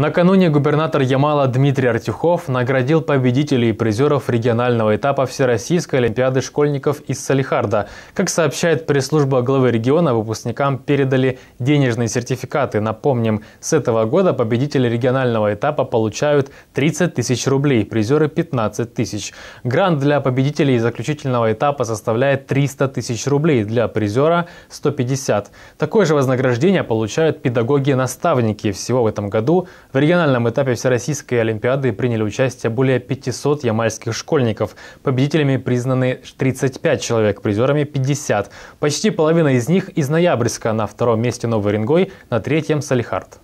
Накануне губернатор Ямала Дмитрий Артюхов наградил победителей и призеров регионального этапа Всероссийской Олимпиады школьников из Салихарда. Как сообщает пресс-служба главы региона, выпускникам передали денежные сертификаты. Напомним, с этого года победители регионального этапа получают 30 тысяч рублей, призеры 15 тысяч. Грант для победителей заключительного этапа составляет 300 тысяч рублей, для призера 150. Такое же вознаграждение получают педагоги-наставники. Всего в этом году в региональном этапе Всероссийской Олимпиады приняли участие более 500 ямальских школьников. Победителями признаны 35 человек, призерами 50. Почти половина из них из Ноябрьска, на втором месте Новый Рингой, на третьем Салихард.